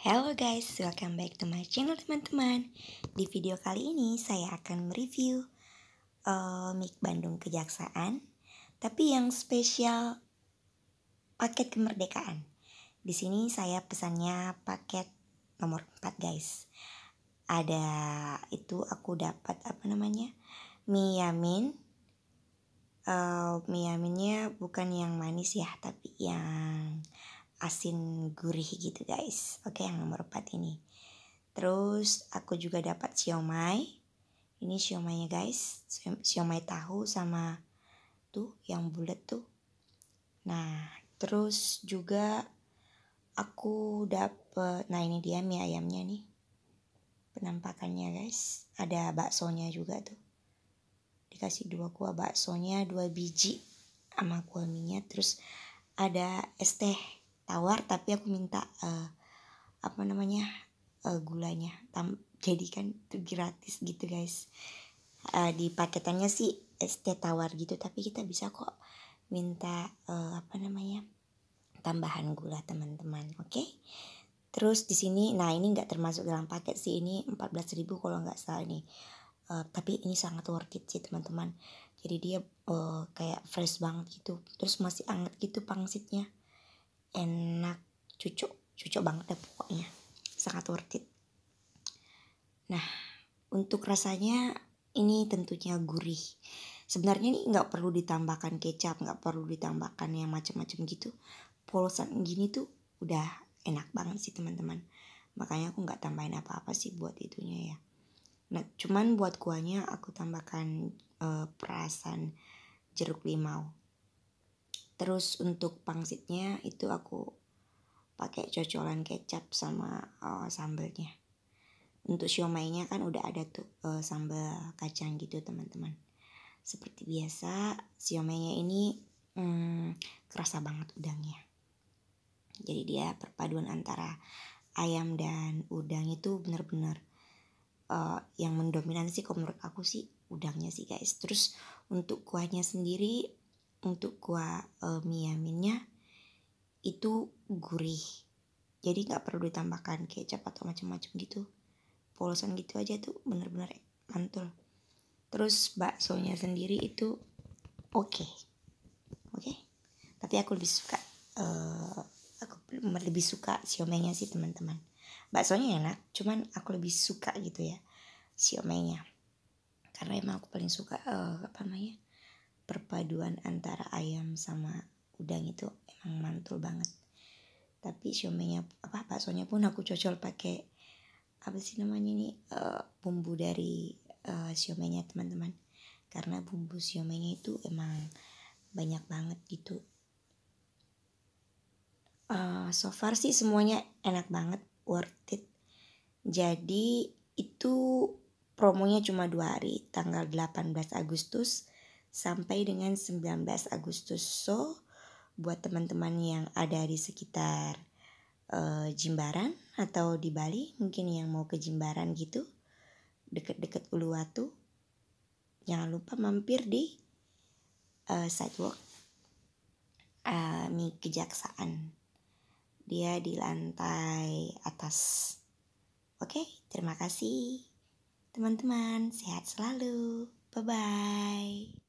Hello guys, welcome back to my channel teman-teman Di video kali ini saya akan mereview uh, eh, mic Bandung Kejaksaan Tapi yang spesial paket kemerdekaan Di sini saya pesannya paket nomor 4 guys Ada itu aku dapat apa namanya Miyamin uh, eh, Miyaminnya bukan yang manis ya tapi yang asin gurih gitu guys oke yang nomor 4 ini terus aku juga dapat siomay ini siomaynya guys siomay tahu sama tuh yang bulat tuh nah terus juga aku dapet, nah ini dia mie ayamnya nih penampakannya guys ada baksonya juga tuh dikasih dua kuah baksonya dua biji sama kuah minyak terus ada es teh tawar tapi aku minta uh, apa namanya uh, gulanya tam jadikan itu gratis gitu guys uh, di paketannya sih es tawar gitu tapi kita bisa kok minta uh, apa namanya tambahan gula teman-teman oke okay? terus di sini nah ini nggak termasuk dalam paket sih ini 14.000 kalau nggak salah ini uh, tapi ini sangat worth it sih teman-teman jadi dia uh, kayak fresh banget gitu terus masih anget gitu pangsitnya enak cucuk cucuk banget deh pokoknya sangat worth it nah untuk rasanya ini tentunya gurih sebenarnya ini nggak perlu ditambahkan kecap nggak perlu ditambahkan yang macam-macam gitu polosan gini tuh udah enak banget sih teman-teman makanya aku nggak tambahin apa-apa sih buat itunya ya nah cuman buat kuahnya aku tambahkan uh, perasan jeruk limau terus untuk pangsitnya itu aku pakai cocolan kecap sama uh, sambelnya untuk siomainya kan udah ada tuh uh, sambal kacang gitu teman-teman seperti biasa siomainya ini hmm, kerasa banget udangnya jadi dia perpaduan antara ayam dan udang itu benar-benar uh, yang mendominasi kalau menurut aku sih udangnya sih guys terus untuk kuahnya sendiri untuk kuah eh, e, yaminnya itu gurih jadi nggak perlu ditambahkan kecap atau macam-macam gitu polosan gitu aja tuh bener-bener mantul terus baksonya sendiri itu oke okay. oke okay? tapi aku lebih suka uh, aku lebih suka siomenya sih teman-teman baksonya enak cuman aku lebih suka gitu ya siomenya karena emang aku paling suka uh, apa namanya perpaduan antara ayam sama udang itu emang mantul banget tapi siomenya apa baksonya pun aku cocol pakai apa sih namanya ini uh, bumbu dari uh, eh, siomenya teman-teman karena bumbu siomenya itu emang banyak banget gitu uh, so far sih semuanya enak banget worth it jadi itu promonya cuma dua hari tanggal 18 Agustus sampai dengan 19 Agustus. So, buat teman-teman yang ada di sekitar uh, Jimbaran atau di Bali, mungkin yang mau ke Jimbaran gitu, deket-deket Uluwatu, jangan lupa mampir di uh, sidewalk uh, eh, mie kejaksaan. Dia di lantai atas. Oke, okay, terima kasih. Teman-teman, sehat selalu. Bye bye.